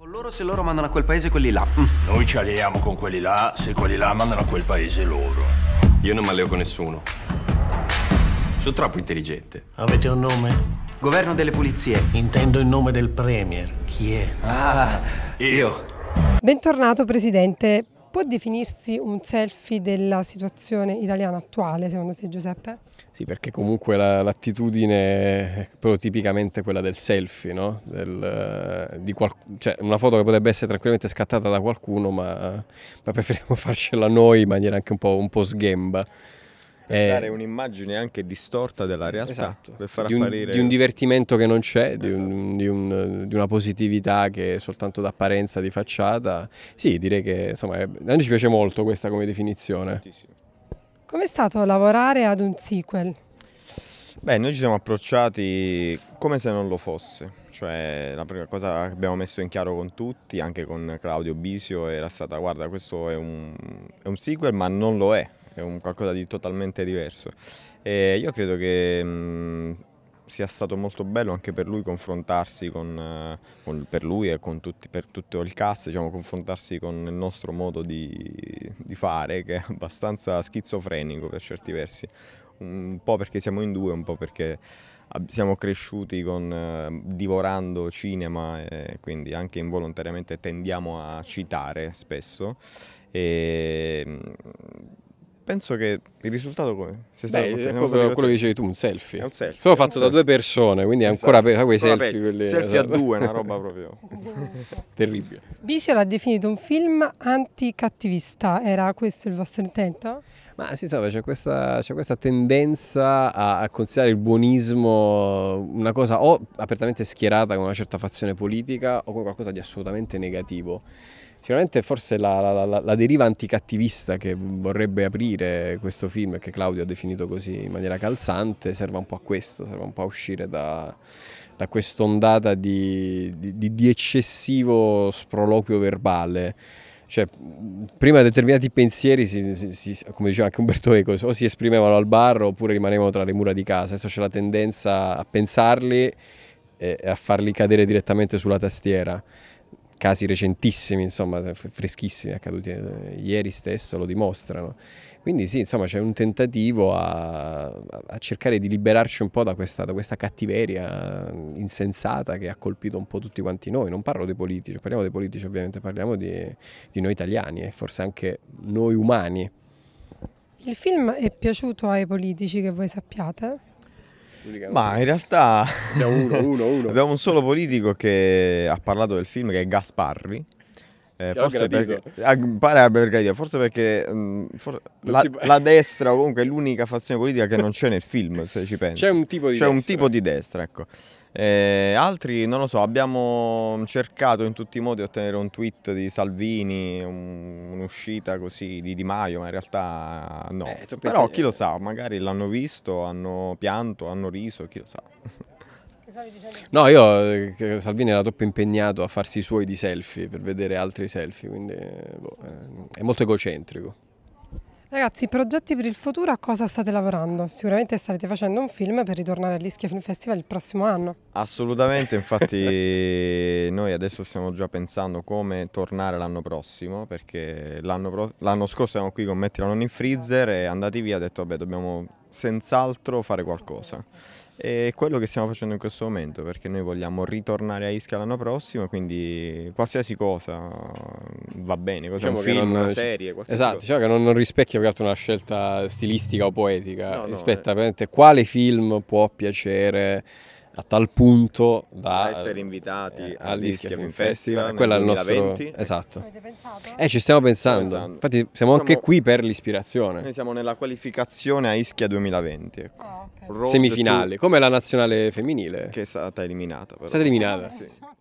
Con loro se loro mandano a quel paese quelli là. Mm. Noi ci alleiamo con quelli là se quelli là mandano a quel paese loro. Io non mi alleo con nessuno. Sono troppo intelligente. Avete un nome? Governo delle pulizie. Intendo il nome del Premier. Chi è? Ah, io. Bentornato, Presidente. Può definirsi un selfie della situazione italiana attuale, secondo te Giuseppe? Sì, perché comunque l'attitudine è proprio tipicamente quella del selfie, no? del, eh, cioè una foto che potrebbe essere tranquillamente scattata da qualcuno, ma, ma preferiamo farcela noi in maniera anche un po', un po sghemba eh, dare un'immagine anche distorta della realtà esatto. per far di un, apparire di un divertimento che non c'è, esatto. di, un, esatto. di, un, di, una positività che è soltanto d'apparenza, di facciata. Sì, direi che insomma, è, eh, a noi ci piace molto questa come definizione. Com'è stato lavorare ad un sequel? Beh, noi ci siamo approcciati come se non lo fosse, cioè la prima cosa che abbiamo messo in chiaro con tutti, anche con Claudio Bisio, era stata guarda questo è un, è un sequel ma non lo è, è un qualcosa di totalmente diverso. E io credo che mh, mhmm, sia stato molto bello anche per lui confrontarsi con, con per lui e tutti, per tutto il cast, diciamo, confrontarsi con il nostro modo di, di fare che è abbastanza schizofrenico per certi versi, un po' perché siamo in due, un po' perché siamo cresciuti con, divorando cinema e quindi anche involontariamente tendiamo a citare spesso e mhmm, Penso che il risultato come? Sei Beh, contento? Quello, quello, che dicevi tu, un selfie. È un selfie. Sono fatto da due persone, quindi è esatto. ancora esatto. quei ancora selfie. Quelli, eh. selfie esatto. a due, una roba proprio terribile. Bisio l'ha definito un film anticattivista, era questo il vostro intento? Ma sì, insomma, c'è questa, c'è questa tendenza a, a, considerare il buonismo una cosa o apertamente schierata con una certa fazione politica o come qualcosa di assolutamente negativo. Sicuramente forse la, la, la, la deriva anticattivista che vorrebbe aprire questo film, che Claudio ha definito così in maniera calzante, serve un po' a questo, serve un po' a uscire da, da quest'ondata di, di, di eccessivo sproloquio verbale. Cioè, prima determinati pensieri, si, si, come diceva anche Umberto Eco, o si esprimevano al bar oppure rimanevano tra le mura di casa. Adesso c'è la tendenza a pensarli e a farli cadere direttamente sulla tastiera casi recentissimi, insomma, freschissimi accaduti eh, ieri stesso lo dimostrano. Quindi sì, insomma, c'è un tentativo a, a, cercare di liberarci un po' da questa, da questa, cattiveria insensata che ha colpito un po' tutti quanti noi. Non parlo dei politici, parliamo dei politici ovviamente, parliamo di, di noi italiani e forse anche noi umani. Il film è piaciuto ai politici che voi sappiate? Ma in realtà abbiamo, uno, uno, uno. abbiamo un solo politico che ha parlato del film che è Gasparri. Eh, forse, perché, ah, pare, per forse perché, mh, mm, for, la, si... la, destra comunque è l'unica fazione politica che non c'è nel film, se ci pensi. C'è un tipo di c'è destra. un tipo di destra, ecco. Eh, altri, non lo so, abbiamo cercato in tutti i modi di ottenere un tweet di Salvini, un, un'uscita così di Di Maio, ma in realtà no. Eh, Però chi lo sa, magari l'hanno visto, hanno pianto, hanno riso, chi lo sa. No, io eh, Salvini era troppo impegnato a farsi i suoi di selfie per vedere altri selfie, quindi eh, boh, eh, è molto egocentrico. Ragazzi, progetti per il futuro, a cosa state lavorando? Sicuramente starete facendo un film per ritornare all'Ischia Film Festival il prossimo anno. Assolutamente, infatti noi adesso stiamo già pensando come tornare l'anno prossimo, perché l'anno, pro scorso eravamo qui con Metti Non in freezer e andati via, ho detto vabbè dobbiamo senz'altro fare qualcosa. E quello che stiamo facendo in questo momento, perché noi vogliamo ritornare a Ischia l'anno prossimo, quindi qualsiasi cosa va bene, cosa diciamo un film, non... una serie, Esatto, cosa. diciamo che non, non rispecchia più altro una scelta stilistica o poetica, no, rispetta eh. quale film può piacere a tal punto da, essere invitati eh, al Dischi Festival, Festival quello è il nostro esatto. Eh, ci stiamo pensando. pensando. Infatti siamo anche qui per l'ispirazione. Noi siamo nella qualificazione a Ischia 2020, ecco. oh, okay. Semifinale, to... come la nazionale femminile che è stata eliminata però. È stata eliminata. Sì.